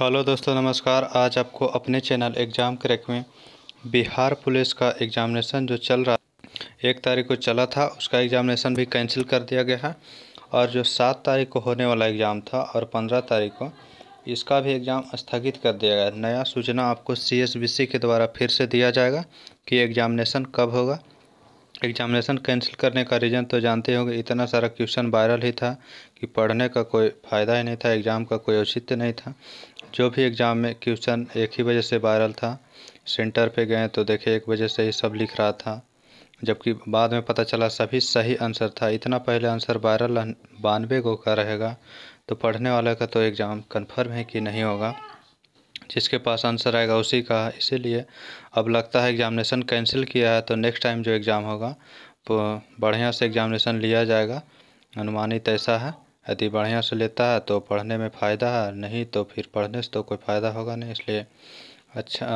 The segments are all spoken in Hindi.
हेलो दोस्तों नमस्कार आज आपको अपने चैनल एग्ज़ाम क्रैक में बिहार पुलिस का एग्ज़ामिनेशन जो चल रहा एक तारीख को चला था उसका एग्ज़ामिनेशन भी कैंसिल कर दिया गया है और जो सात तारीख को होने वाला एग्ज़ाम था और पंद्रह तारीख को इसका भी एग्ज़ाम स्थगित कर दिया गया नया सूचना आपको सी के द्वारा फिर से दिया जाएगा कि एग्ज़ामिनेशन कब होगा एग्ज़ामिनेशन कैंसिल करने का रीज़न तो जानते होंगे इतना सारा क्वेश्चन वायरल ही था कि पढ़ने का कोई फ़ायदा ही नहीं था एग्ज़ाम का कोई औचित्य नहीं था जो भी एग्ज़ाम में क्वेश्चन एक ही वजह से वायरल था सेंटर पे गए तो देखे एक वजह से ही सब लिख रहा था जबकि बाद में पता चला सभी सही आंसर था इतना पहले आंसर वायरल बानवे गो का रहेगा तो पढ़ने वाले का तो एग्ज़ाम कन्फर्म है कि नहीं होगा जिसके पास आंसर आएगा उसी का इसीलिए अब लगता है एग्ज़ामिनेशन कैंसिल किया है तो नेक्स्ट टाइम जो एग्ज़ाम होगा तो बढ़िया से एग्ज़ामिनेशन लिया जाएगा अनुमानित ऐसा है यदि बढ़िया से लेता है तो पढ़ने में फ़ायदा है नहीं तो फिर पढ़ने से तो कोई फ़ायदा होगा नहीं इसलिए अच्छा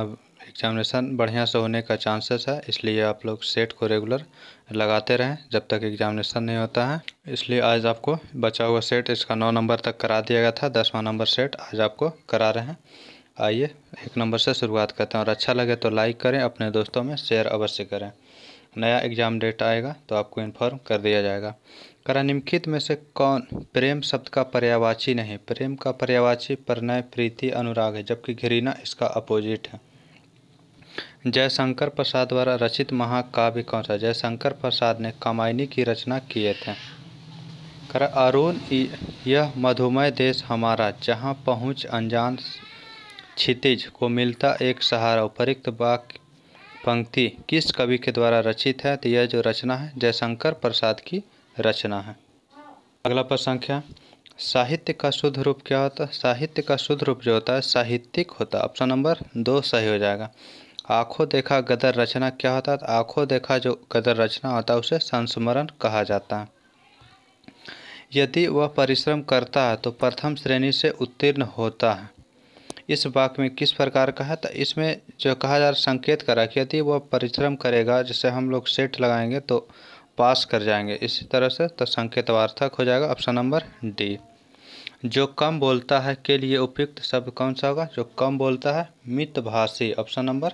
एग्जामिनेशन बढ़िया से होने का चांसेस है इसलिए आप लोग सेट को रेगुलर लगाते रहें जब तक एग्जामिनेशन नहीं होता है इसलिए आज आपको बचा हुआ सेट इसका नौ नंबर तक करा दिया गया था दसवां नंबर सेट आज आपको करा रहे हैं आइए एक नंबर से शुरुआत करते हैं और अच्छा लगे तो लाइक करें अपने दोस्तों में शेयर अवश्य करें नया एग्ज़ाम डेट आएगा तो आपको इन्फॉर्म कर दिया जाएगा निम्नलिखित में से कौन प्रेम शब्द का पर्यावाची नहीं प्रेम का पर्यावाची प्रणय प्रीति अनुराग है जबकि घृणा इसका अपोजिट है जयशंकर प्रसाद द्वारा रचित महाकाव्य कौन सा जयशंकर प्रसाद ने कामायनी की रचना किए थे कर अरुण यह मधुमय देश हमारा जहाँ पहुँच अनजान क्षितिज को मिलता एक सहारा उपरिक्त वाक पंक्ति किस कवि के द्वारा रचित है तो यह जो रचना है जयशंकर प्रसाद की रचना है अगला पद संख्या साहित्य का शुद्ध रूप क्या होता है साहित्य का शुद्ध रूप जो होता है साहित्यिक होता है ऑप्शन नंबर दो सही हो जाएगा आँखों देखा गदर रचना क्या होता है आँखों देखा जो गदर रचना होता है उसे संस्मरण कहा जाता है यदि वह परिश्रम करता है तो प्रथम श्रेणी से उत्तीर्ण होता है इस वाक्य में किस प्रकार का है तो इसमें जो कहा जा रहा संकेत करा कि यदि वह परिश्रम करेगा जैसे हम लोग सेट लगाएंगे तो पास कर जाएंगे इसी तरह से तो संकेतवार्थक हो जाएगा ऑप्शन नंबर डी जो कम बोलता है के लिए उपयुक्त शब्द कौन सा होगा जो कम बोलता है मितभाषी ऑप्शन नंबर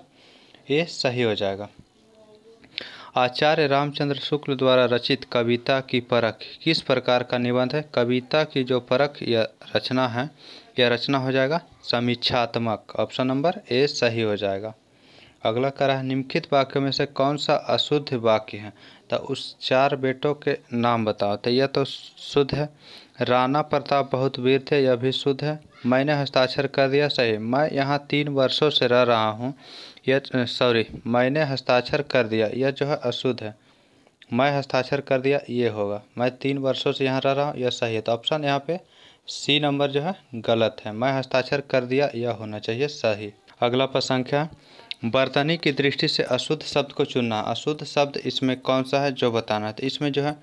ए सही हो जाएगा आचार्य रामचंद्र शुक्ल द्वारा रचित कविता की परख किस प्रकार का निबंध है कविता की जो परख या रचना है यह रचना हो जाएगा समीक्षात्मक ऑप्शन नंबर ए सही हो जाएगा अगला कह रहा है निम्नलिखित वाक्यों में से कौन सा अशुद्ध वाक्य है तो उस चार बेटों के नाम बताओ तो यह तो शुद्ध है राणा प्रताप बहुत वीर थे यह भी शुद्ध है मैंने हस्ताक्षर कर दिया सही मैं यहाँ तीन वर्षों से रह रहा हूँ यह सॉरी मैंने हस्ताक्षर कर दिया यह जो है अशुद्ध है मैं हस्ताक्षर कर दिया ये होगा मैं तीन वर्षों से यहाँ रह रहा हूँ यह सही है तो ऑप्शन यहाँ पे सी नंबर जो है गलत है मैं हस्ताक्षर कर दिया यह होना चाहिए सही अगला संख्या बर्तनी की दृष्टि से अशुद्ध शब्द को चुनना अशुद्ध शब्द इसमें कौन सा है जो बताना तो इसमें जो है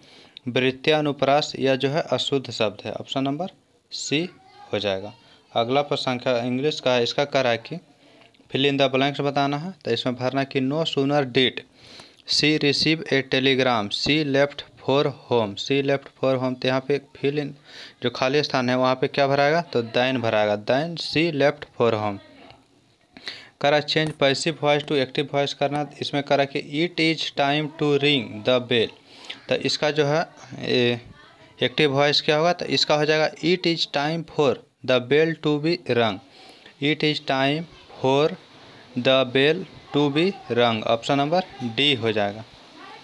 वृत्यानुप्रास या जो है अशुद्ध शब्द है ऑप्शन नंबर सी हो जाएगा अगला प्रसंख्या इंग्लिश का है इसका कर है कि फिल इन द ब्लैंक्स बताना है तो इसमें भरना कि no sooner that she receive a telegram she left for home she left for home तो यहाँ पे फिल इन जो खाली स्थान है वहाँ पे क्या भराएगा तो दैन भराएगा then she left for home करा change passive voice to active voice करना इसमें करा कि it is time to ring the bell तो इसका जो है एक्टिव वॉइस क्या होगा तो इसका हो जाएगा it is time for the bell to be rung it is time for the bell to be rung option number D हो जाएगा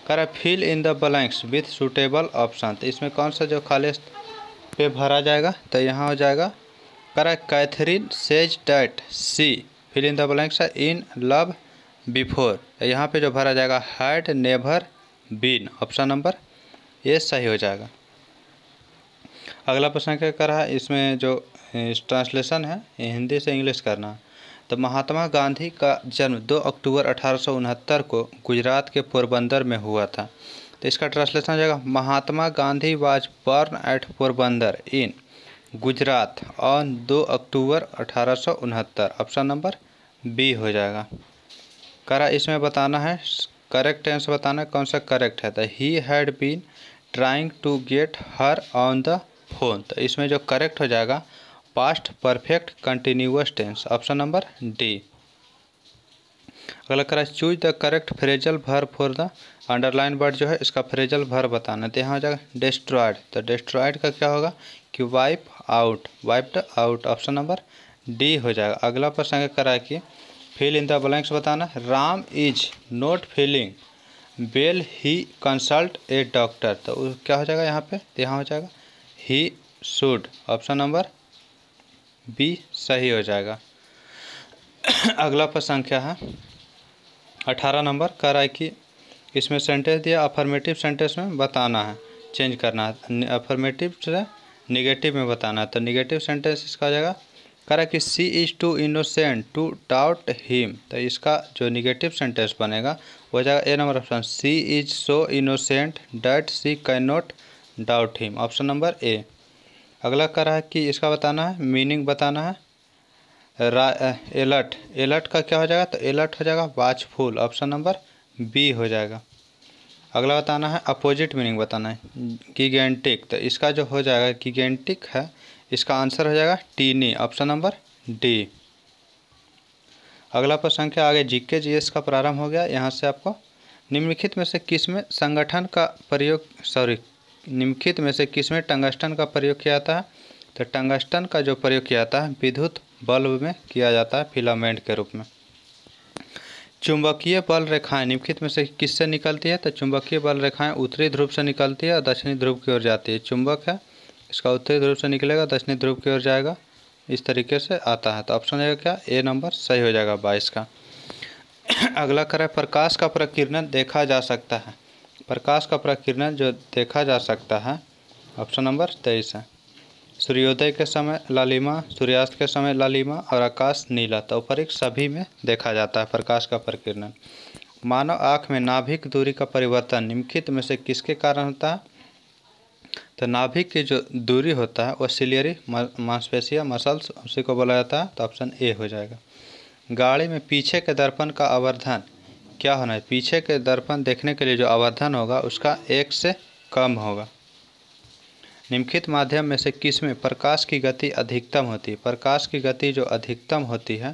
करा fill in the blanks with suitable option तो इसमें कौन सा जो खाली पे भरा जाएगा तो यहाँ हो जाएगा करा Catherine says that she fill in the blanks in love before यहाँ पे जो भरा जाएगा had never been option number A सही हो जाएगा अगला प्रश्न क्या कर रहा है इसमें जो ट्रांसलेशन है हिंदी से इंग्लिश करना तो महात्मा गांधी का जन्म 2 अक्टूबर अठारह को गुजरात के पोरबंदर में हुआ था तो इसका ट्रांसलेशन हो जाएगा Mahatma Gandhi was born at Porbandar in Gujarat on दो अक्टूबर अठारह ऑप्शन नंबर बी हो जाएगा करा इसमें बताना है करेक्ट आंसर बताना है कौन सा करेक्ट है तो he had been trying to get her on the phone तो इसमें जो करेक्ट हो जाएगा past perfect continuous tense option number D अगला करा choose the correct phrasal verb for the underline word जो है इसका फ्रेजल भर बताना तो यहाँ हो जाएगा डिस्ट्रॉयड तो डिस्ट्रॉयड का क्या होगा कि wipe out wiped out option number D हो जाएगा अगला प्रश्न क्या करा कि फिल इन द ब्लैंक्स बताना Ram is not feeling well he consult a doctor तो क्या हो जाएगा यहाँ पे यहाँ हो जाएगा he should option number B सही हो जाएगा अगला पर संख्या है अठारह नंबर कह रहा है कि इसमें सेंटेंस दिया अफर्मेटिव सेंटेंस में बताना है चेंज करना है अफर्मेटिव से निगेटिव में बताना है तो निगेटिव सेंटेंस इसका आ जाएगा है कि she is too innocent to doubt him तो इसका जो निगेटिव सेंटेंस बनेगा वो जाएगा A number option she is so innocent that she can not doubt him option number A अगला कह रहा है कि इसका बताना है मीनिंग बताना है एलर्ट एलर्ट का क्या हो जाएगा तो एलर्ट हो जाएगा वाचफुल ऑप्शन नंबर बी हो जाएगा अगला बताना है अपोजिट मीनिंग बताना है गिगेंटिक तो इसका जो हो जाएगा गिगेंटिक है इसका आंसर हो जाएगा टीनी ऑप्शन नंबर डी अगला प्रश्न के आगे जीके जीएस का प्रारंभ हो गया यहाँ से आपको निम्नलिखित में से किस में संगठन का प्रयोग सॉरी निम्नलिखित में से किस में टंगस्टन का प्रयोग किया जाता है तो टंगस्टन का जो प्रयोग किया जाता है विद्युत बल्ब में किया जाता है फिलामेंट के रूप में चुंबकीय बल रेखाएं निम्नलिखित में से किससे निकलती है तो चुंबकीय बल रेखाएं उत्तरी ध्रुव से निकलती है और दक्षिणी ध्रुव की ओर जाती है चुंबक है इसका उत्तरी ध्रुव से निकलेगा दक्षिणी ध्रुव की ओर जाएगा इस तरीके से आता है तो ऑप्शन रहेगा क्या ए नंबर सही हो जाएगा बाईस का अगला कर प्रकाश का प्रकीर्णन देखा जा सकता है प्रकाश का प्रकीर्णन जो देखा जा सकता है ऑप्शन नंबर तेईस है सूर्योदय के समय लालिमा सूर्यास्त के समय लालिमा और आकाश नीला तो उपरिक सभी में देखा जाता है प्रकाश का प्रकीर्णन मानव आँख में नाभिक दूरी का परिवर्तन निम्नलिखित में से किसके कारण होता है तो नाभिक की जो दूरी होता है वो सिलियरी मांसपेशिया मसल्स उसी को बोला जाता है तो ऑप्शन ए हो जाएगा गाड़ी में पीछे के दर्पण का आवर्धन क्या होना है पीछे के दर्पण देखने के लिए जो आवर्धन होगा उसका एक से कम होगा निम्नलिखित माध्यम में से किस में प्रकाश की गति अधिकतम होती है प्रकाश की गति जो अधिकतम होती है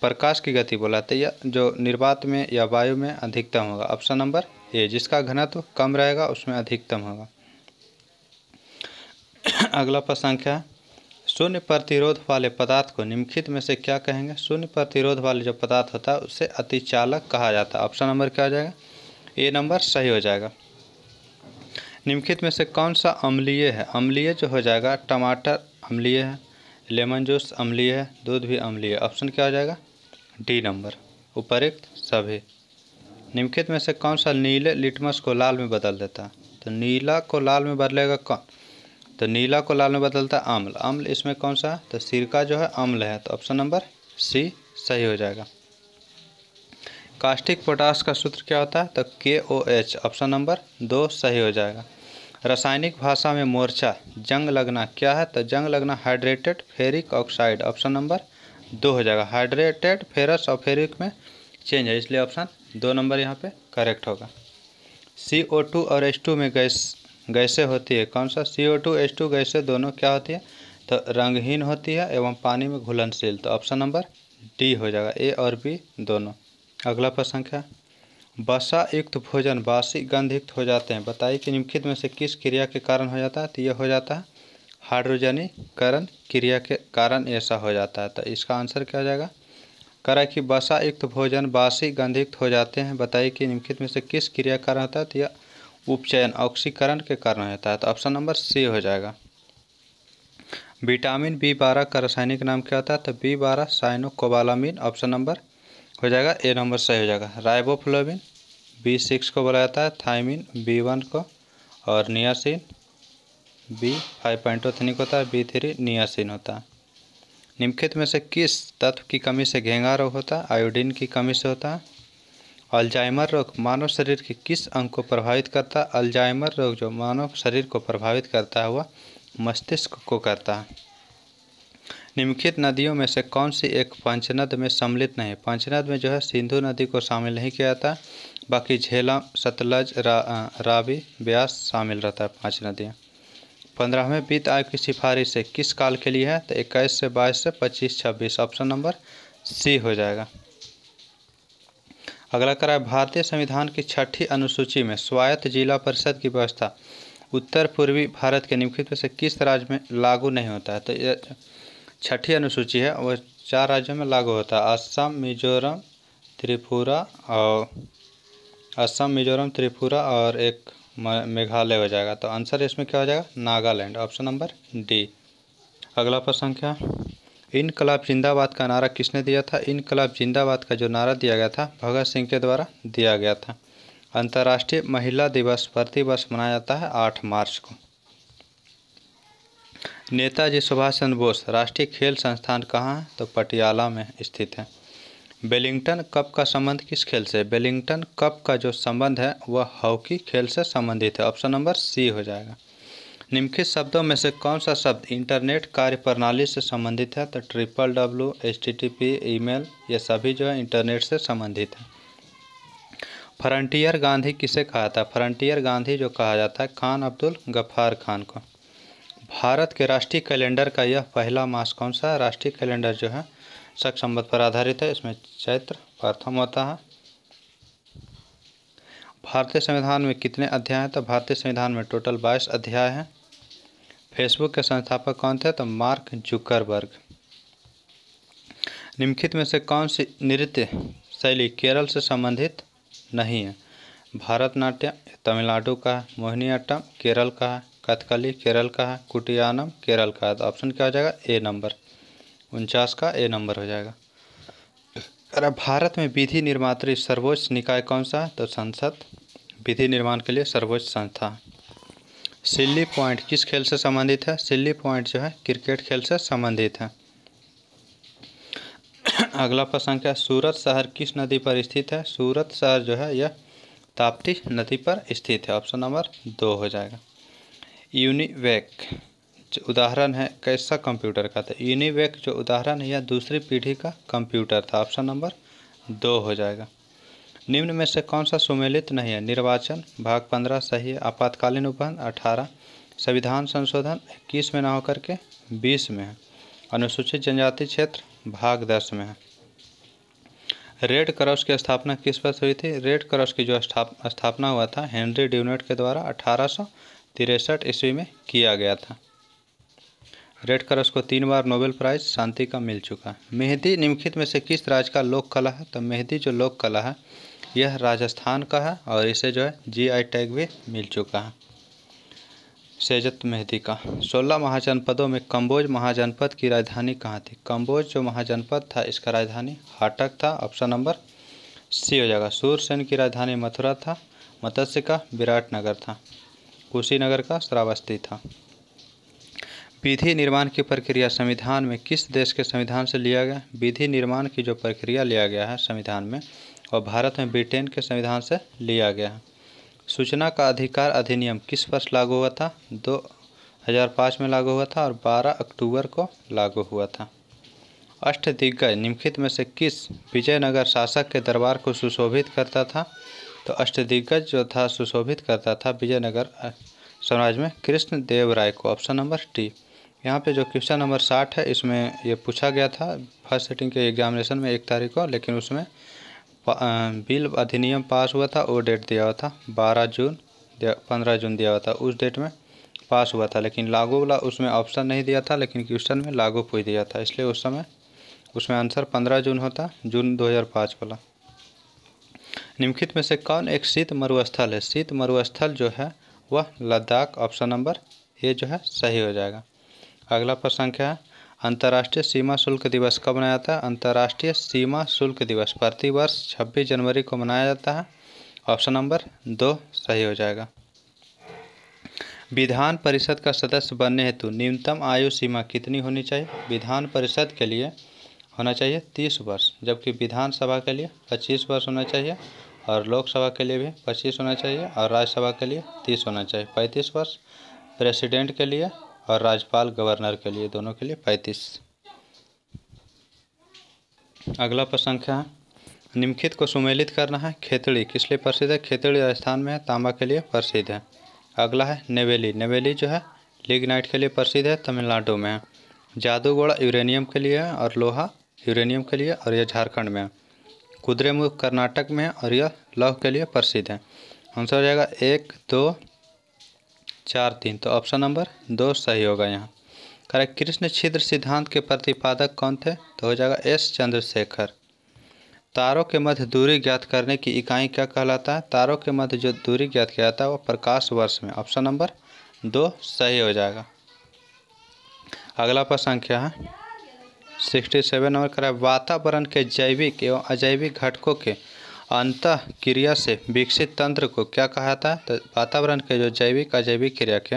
प्रकाश की गति बोला तो यह जो निर्वात में या वायु में अधिकतम होगा ऑप्शन नंबर ए जिसका घनत्व कम रहेगा उसमें अधिकतम होगा अगला प्रसंख्या है शून्य प्रतिरोध वाले पदार्थ को निम्नलिखित में से क्या कहेंगे शून्य प्रतिरोध वाले जो पदार्थ होता है उसे अतिचालक कहा जाता है ऑप्शन नंबर क्या हो जाएगा ए नंबर सही हो जाएगा निम्नलिखित में से कौन सा अम्लीय है अम्लीय जो हो जाएगा टमाटर अम्लीय है लेमन जूस अम्लीय है दूध भी अम्लीय ऑप्शन क्या हो जाएगा डी नंबर उपरुक्त सभी निम्नलिखित में से कौन सा नीले लिटमस को लाल में बदल देता है तो नीला को लाल में बदलेगा कौन तो नीला को लाल में बदलता है अम्ल अम्ल इसमें कौन सा है तो सिरका जो है अम्ल है तो ऑप्शन नंबर सी सही हो जाएगा कास्टिक पोटास का सूत्र क्या होता है तो के ओ एच ऑप्शन नंबर दो सही हो जाएगा रासायनिक भाषा में मोर्चा जंग लगना क्या है तो जंग लगना hydrated ferric oxide option number दो हो जाएगा हाइड्रेटेड फेरस और फेरिक में चेंज है इसलिए ऑप्शन दो नंबर यहाँ पे करेक्ट होगा सी ओ टू और एच टू में गैस गैसे होती है कौन सा C O two H two गैसे दोनों क्या होती है तो रंगहीन होती है एवं पानी में घुलनशील तो ऑप्शन नंबर डी हो जाएगा ए और बी दोनों अगला प्रश्न क्या बसा युक्त भोजन बासी गंधयुक्त हो जाते हैं बताइए कि निम्नलिखित में से किस क्रिया के कारण हो जाता है तो यह हो जाता है हाइड्रोजनीकरण क्रिया के कारण ऐसा हो जाता है तो इसका आंसर क्या हो जाएगा करा कि बसा युक्त भोजन बासी गंधयुक्त हो जाते हैं बताइए कि निम्नलिखित में से किस क्रिया कारण होता है तो यह उपचयन ऑक्सीकरण के कारण हो जाता है तो ऑप्शन नंबर सी हो जाएगा विटामिन बी बारह का रासायनिक नाम क्या होता है तो बी बारह साइनोकोबालामिन ऑप्शन नंबर हो जाएगा ए नंबर सही हो जाएगा राइबोफ्लोबिन बी सिक्स को बोला जाता है थाइमिन बी वन को और niacin B five pantothenic होता है बी थ्री नियासिन होता है निम्नलिखित में से किस तत्व की कमी से घेंगा रोग होता है आयोडीन की कमी से होता है अल्जाइमर रोग मानव शरीर के किस अंग को प्रभावित करता है अल्जाइमर रोग जो मानव शरीर को प्रभावित करता है वह मस्तिष्क को करता है निम्नलिखित नदियों में से कौन सी एक पंचनद में सम्मिलित नहीं पंचनद में जो है सिंधु नदी को शामिल नहीं किया जाता बाकी झेलम सतलज रा, रावी ब्यास शामिल रहता है पाँच नदियाँ पंद्रहवें वित्त आयोग की सिफारिश से किस काल के लिए है तो इक्कीस से बाईस से पच्चीस छब्बीस ऑप्शन नंबर सी हो जाएगा अगला कराए भारतीय संविधान की छठी अनुसूची में स्वायत्त जिला परिषद की व्यवस्था उत्तर पूर्वी भारत के निम्नलिखित से किस राज्य में लागू नहीं होता है तो छठी अनुसूची है वह चार राज्यों में लागू होता है असम मिजोरम त्रिपुरा और असम मिजोरम त्रिपुरा और एक मेघालय हो जाएगा तो आंसर इसमें क्या हो जाएगा नागालैंड ऑप्शन नंबर डी अगला प्रश्न क्या इनकलाब जिंदाबाद का नारा किसने दिया था इनकलाब जिंदाबाद का जो नारा दिया गया था भगत सिंह के द्वारा दिया गया था अंतर्राष्ट्रीय महिला दिवस प्रति वर्ष मनाया जाता है आठ मार्च को नेताजी सुभाष चंद्र बोस राष्ट्रीय खेल संस्थान कहाँ है तो पटियाला में स्थित है बेलिंगटन कप का संबंध किस खेल से बेलिंगटन कप का जो संबंध है वह हॉकी खेल से संबंधित है ऑप्शन नंबर सी हो जाएगा निम्नलिखित शब्दों में से कौन सा शब्द इंटरनेट कार्य प्रणाली से संबंधित है तो triple W H T T P email ये सभी जो है इंटरनेट से संबंधित है फ्रंटियर गांधी किसे कहा था फ्रंटियर गांधी जो कहा जाता है खान अब्दुल गफ्फार खान को भारत के राष्ट्रीय कैलेंडर का यह पहला मास कौन सा है राष्ट्रीय कैलेंडर जो है शक संबद्ध पर आधारित है इसमें चैत्र प्रथम होता है भारतीय संविधान में कितने अध्याय हैं तो भारतीय संविधान में टोटल बाईस अध्याय हैं फेसबुक के संस्थापक कौन थे तो मार्क जुकरबर्ग निम्नलिखित में से कौन सी नृत्य शैली केरल से संबंधित नहीं है भारतनाट्यम तमिलनाडु का है मोहिनीअट्टम केरल का है कथकली केरल का है कुटियानम केरल का है तो ऑप्शन क्या हो जाएगा ए नंबर उनचास का ए नंबर हो जाएगा अरे भारत में विधि निर्मात्री सर्वोच्च निकाय कौन सा है तो संसद विधि निर्माण के लिए सर्वोच्च संस्था सिल्ली पॉइंट किस खेल से संबंधित है सिल्ली पॉइंट जो है क्रिकेट खेल से संबंधित है अगला प्रश्न क्या सूरत शहर किस नदी पर स्थित है सूरत शहर जो है यह ताप्ती नदी पर स्थित है ऑप्शन नंबर दो हो जाएगा यूनिवैक जो उदाहरण है कैसा कंप्यूटर का था तो यूनिवैक जो उदाहरण है यह दूसरी पीढ़ी का कंप्यूटर था ऑप्शन नंबर दो हो जाएगा निम्न में से कौन सा सुमेलित नहीं है निर्वाचन भाग पंद्रह सही है आपातकालीन उपबंध अठारह संविधान संशोधन इक्कीस में ना होकर के बीस में है अनुसूचित जनजाति क्षेत्र भाग दस में है रेड क्रॉस की स्थापना किस वर्ष हुई थी रेड क्रॉस की जो स्थाप स्थापना हुआ था हेनरी ड्यूनेट के द्वारा अठारह तिरसठ ईस्वी में किया गया था रेड क्रॉस को तीन बार नोबेल प्राइज शांति का मिल चुका है मेहंदी निम्नलिखित में से किस राज्य का लोक कला है तो मेहंदी जो लोक कला है यह राजस्थान का है और इसे जो है जीआई टैग भी मिल चुका है सेजत मेहदी का सोलह महाजनपदों में कंबोज महाजनपद की राजधानी कहाँ थी कंबोज जो महाजनपद था इसका राजधानी हाटक था ऑप्शन नंबर सी हो जाएगा सूरसेन की राजधानी मथुरा था मत्स्य का विराटनगर था कुशीनगर का श्रावस्ती था विधि निर्माण की प्रक्रिया संविधान में किस देश के संविधान से लिया गया विधि निर्माण की जो प्रक्रिया लिया गया है संविधान में और भारत में ब्रिटेन के संविधान से लिया गया है सूचना का अधिकार अधिनियम किस वर्ष लागू हुआ था दो हज़ार पाँच में लागू हुआ था और बारह अक्टूबर को लागू हुआ था अष्ट दिग्गज निम्नलिखित में से किस विजयनगर शासक के दरबार को सुशोभित करता था तो अष्टदिग्गज जो था सुशोभित करता था विजयनगर साम्राज्य में कृष्ण देव राय को ऑप्शन नंबर टी यहाँ पे जो क्वेश्चन नंबर साठ है इसमें ये पूछा गया था फर्स्ट सेटिंग के एग्जामिनेशन में एक तारीख को लेकिन उसमें बिल अधिनियम पास हुआ था वो डेट दिया हुआ था बारह जून पंद्रह जून दिया हुआ था उस डेट में पास हुआ था लेकिन लागू वाला उसमें ऑप्शन नहीं दिया था लेकिन क्वेश्चन में लागू पूछ दिया था इसलिए उस समय उसमें आंसर पंद्रह जून होता जून दो हज़ार पाँच वाला निम्नलिखित में से कौन एक शीत मरुस्थल है शीत मरुस्थल जो है वह लद्दाख ऑप्शन नंबर ए जो है सही हो जाएगा अगला प्रसंख्य है अंतर्राष्ट्रीय सीमा शुल्क दिवस कब मनाया जाता है अंतर्राष्ट्रीय सीमा शुल्क दिवस प्रतिवर्ष छब्बीस जनवरी को मनाया जाता है ऑप्शन नंबर दो सही हो जाएगा विधान परिषद का सदस्य बनने हेतु न्यूनतम आयु सीमा कितनी होनी चाहिए विधान परिषद के लिए होना चाहिए तीस वर्ष जबकि विधानसभा के लिए पच्चीस वर्ष होना चाहिए और लोकसभा के लिए भी पच्चीस होना चाहिए और राज्यसभा के लिए तीस होना चाहिए पैंतीस वर्ष प्रेसिडेंट के लिए और राज्यपाल गवर्नर के लिए दोनों के लिए पैंतीस अगला प्रसंख्या है निम्नलिखित को सुमेलित करना है खेतड़ी किस लिए प्रसिद्ध है खेतड़ी राजस्थान में तांबा के लिए प्रसिद्ध है अगला है नेवेली नेवेली जो है लीग नाइट के लिए प्रसिद्ध है तमिलनाडु में जादूगोड़ा यूरेनियम के लिए और लोहा यूरेनियम के लिए और यह झारखंड में है कुद्रेमुख कर्नाटक में और यह लौह के लिए प्रसिद्ध है आंसर हो जाएगा एक दो चार तीन तो ऑप्शन नंबर दो सही होगा यहाँ करेक्ट कृष्ण छिद्र सिद्धांत के प्रतिपादक कौन थे तो हो जाएगा एस चंद्रशेखर तारों के मध्य दूरी ज्ञात करने की इकाई क्या कहलाता है तारों के मध्य जो दूरी ज्ञात किया जाता है वह प्रकाश वर्ष में ऑप्शन नंबर दो सही हो जाएगा अगला प्रश्न क्या है सिक्सटी सेवन नंबर है वातावरण के जैविक एवं अजैविक घटकों के अंत क्रिया से विकसित तंत्र को क्या कहा जाता है तो वातावरण के जो जैविक अजैविक क्रिया के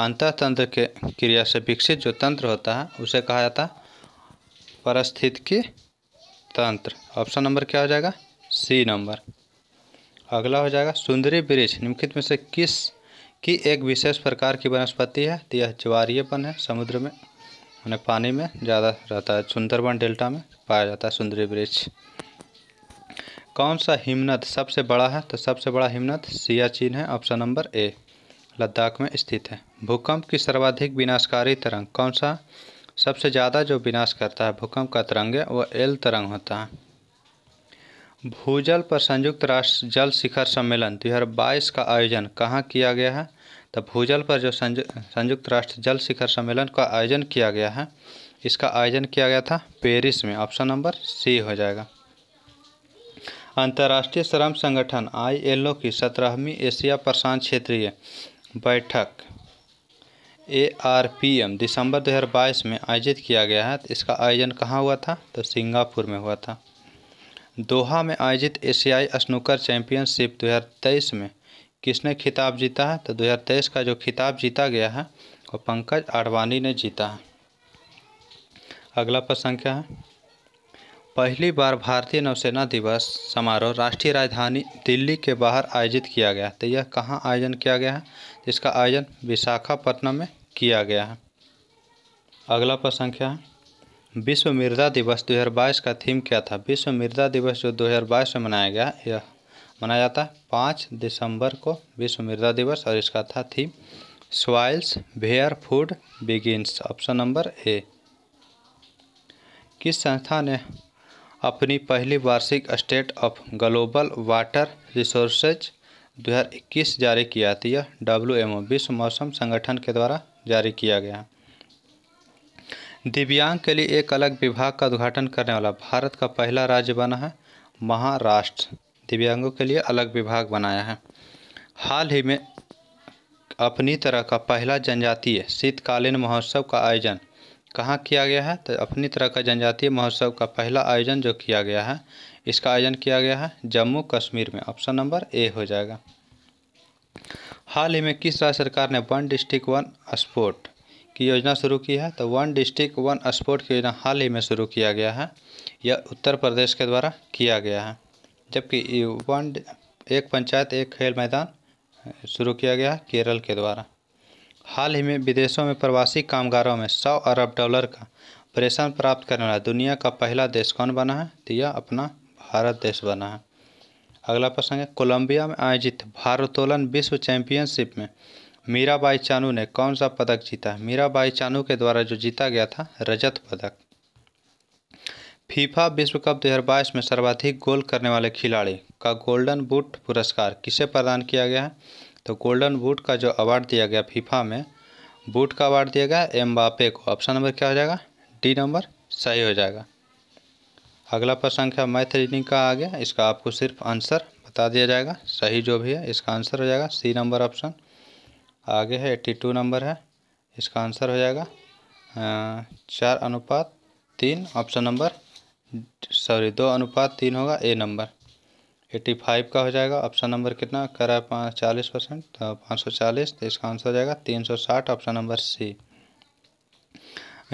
अंत तंत्र के क्रिया से विकसित जो तंत्र होता है उसे कहा जाता है की तंत्र ऑप्शन नंबर क्या हो जाएगा सी नंबर अगला हो जाएगा सुंदरी वृक्ष निम्नलिखित में से किस की एक विशेष प्रकार की वनस्पति है तो यह ज्वारीयपन है समुद्र में मैंने पानी में ज़्यादा रहता है सुंदरबन डेल्टा में पाया जाता है सुंदरी ब्रिज कौन सा हिमनद सबसे बड़ा है तो सबसे बड़ा हिमनद सियाचिन है ऑप्शन नंबर ए लद्दाख में स्थित है भूकंप की सर्वाधिक विनाशकारी तरंग कौन सा सबसे ज़्यादा जो विनाश करता है भूकंप का तरंग है वह एल तरंग होता है भूजल पर संयुक्त राष्ट्र जल शिखर सम्मेलन 2022 का आयोजन कहाँ किया गया है तो भूजल पर जो संयुक्त राष्ट्र जल शिखर सम्मेलन का आयोजन किया गया है इसका आयोजन किया गया था पेरिस में ऑप्शन नंबर सी हो जाएगा अंतर्राष्ट्रीय श्रम संगठन आईएलओ की सत्रहवीं एशिया प्रशांत क्षेत्रीय बैठक ए आर पी एम दिसंबर 2022 में आयोजित किया गया है तो इसका आयोजन कहाँ हुआ था तो सिंगापुर में हुआ था दोहा में आयोजित एशियाई स्नूकर चैंपियनशिप 2023 में किसने खिताब जीता है तो 2023 का जो खिताब जीता गया है वो पंकज आडवाणी ने जीता है अगला प्रश्न क्या है पहली बार भारतीय नौसेना दिवस समारोह राष्ट्रीय राजधानी दिल्ली के बाहर आयोजित किया गया तो यह कहाँ आयोजन किया गया है जिसका आयोजन विशाखापट्टनम में किया गया है अगला प्रश्न क्या है विश्व मृदा दिवस 2022 का थीम क्या था विश्व मृदा दिवस जो 2022 में मनाया गया यह मनाया जाता है पाँच दिसंबर को विश्व मृदा दिवस और इसका था theme soils where food begins option number A किस संस्था ने अपनी पहली वार्षिक state of global water resources 2021 जारी किया था यह डब्ल्यू विश्व मौसम संगठन के द्वारा जारी किया गया दिव्यांग के लिए एक अलग विभाग का उद्घाटन करने वाला भारत का पहला राज्य बना है महाराष्ट्र दिव्यांगों के लिए अलग विभाग बनाया है हाल ही में अपनी तरह का पहला जनजातीय शीतकालीन महोत्सव का आयोजन कहाँ किया गया है तो अपनी तरह का जनजातीय महोत्सव का पहला आयोजन जो किया गया है इसका आयोजन किया गया है जम्मू कश्मीर में ऑप्शन नंबर ए हो जाएगा हाल ही में किस राज्य सरकार ने वन डिस्ट्रिक्ट वन स्पोर्ट की योजना शुरू की है तो वन डिस्ट्रिक्ट वन स्पोर्ट की योजना हाल ही में शुरू किया गया है यह उत्तर प्रदेश के द्वारा किया गया है जबकि वन एक पंचायत एक खेल मैदान शुरू किया गया केरल के द्वारा हाल ही में विदेशों में प्रवासी कामगारों में सौ अरब डॉलर का प्रेषण प्राप्त करने वाला दुनिया का पहला देश कौन बना है तो यह अपना भारत देश बना है अगला प्रश्न है कोलंबिया में आयोजित भारोत्तोलन विश्व चैंपियनशिप में मीराबाई चानू ने कौन सा पदक जीता मीराबाई चानू के द्वारा जो जीता गया था रजत पदक फीफा विश्व कप 2022 में सर्वाधिक गोल करने वाले खिलाड़ी का गोल्डन बूट पुरस्कार किसे प्रदान किया गया है तो गोल्डन बूट का जो अवार्ड दिया गया फीफा में बूट का अवार्ड दिया गया एम्बापे को ऑप्शन नंबर क्या हो जाएगा डी नंबर सही हो जाएगा अगला प्रश्न क्या मैथ रीडिंग का आ गया इसका आपको सिर्फ आंसर बता दिया जाएगा सही जो भी है इसका आंसर हो जाएगा सी नंबर ऑप्शन आगे है एट्टी टू नंबर है इसका आंसर हो जाएगा चार अनुपात तीन ऑप्शन नंबर सॉरी दो अनुपात तीन होगा ए नंबर एट्टी फाइव का हो जाएगा ऑप्शन नंबर कितना रहा है पाँच चालीस परसेंट तो पाँच सौ चालीस तो इसका आंसर हो जाएगा तीन सौ साठ option number C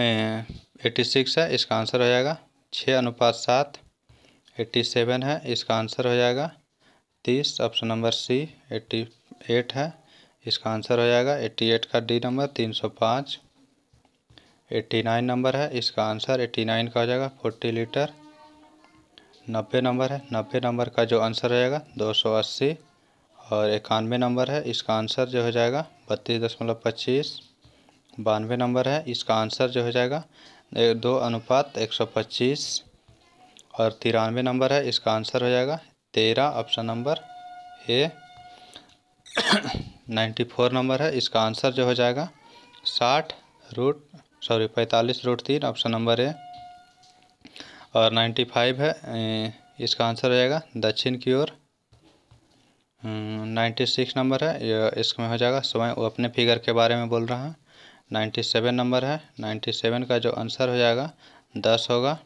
eighty six है इसका आंसर हो जाएगा छः अनुपात सात एट्टी सेवन है इसका आंसर हो जाएगा तीस option number C eighty eight है इसका आंसर हो जाएगा एट्टी एट का डी नंबर तीन सौ पाँच एट्टी नाइन नंबर है इसका आंसर एट्टी नाइन का हो जाएगा फोर्टी लीटर नब्बे नंबर है नब्बे नंबर का जो आंसर रहेगा दो सौ अस्सी और इक्यानवे नंबर है इसका आंसर जो हो जाएगा बत्तीस दशमलव पच्चीस बानवे नंबर है इसका आंसर जो हो जाएगा दो अनुपात एक सौ पच्चीस और तिरानवे नंबर है इसका आंसर हो जाएगा तेरह option number A ninety four number है इसका आंसर जो हो जाएगा साठ रूट सॉरी पैंतालीस रूट तीन ऑप्शन नंबर ए और नाइन्टी फाइव है इसका आंसर रहेगा दक्षिण की ओर हम्म, नाइन्टी सिक्स नंबर है इसमें हो जाएगा स्वयं वो अपने फिगर के बारे में बोल रहा है नाइन्टी सेवन नंबर है नाइन्टी सेवन का जो आंसर हो जाएगा दस होगा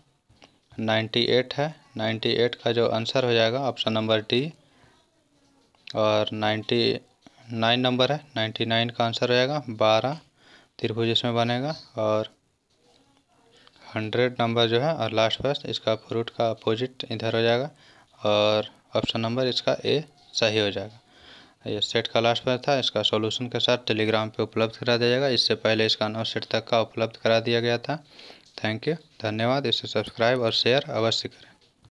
नाइन्टी एट है नाइन्टी एट का जो आंसर हो जाएगा ऑप्शन नंबर डी और नाइन्टी नाइन नंबर है नाइन्टी नाइन का आंसर हो जाएगा बारह त्रिभुज इसमें बनेगा और हंड्रेड नंबर जो है और लास्ट फर्स्ट इसका फ्रूट का अपोजिट इधर हो जाएगा और ऑप्शन नंबर इसका ए सही हो जाएगा ये सेट का लास्ट पर था इसका सॉल्यूशन के साथ टेलीग्राम पे उपलब्ध करा दिया जाएगा इससे पहले इसका नौ सेट तक का उपलब्ध करा दिया गया था थैंक यू धन्यवाद इसे सब्सक्राइब और शेयर अवश्य करें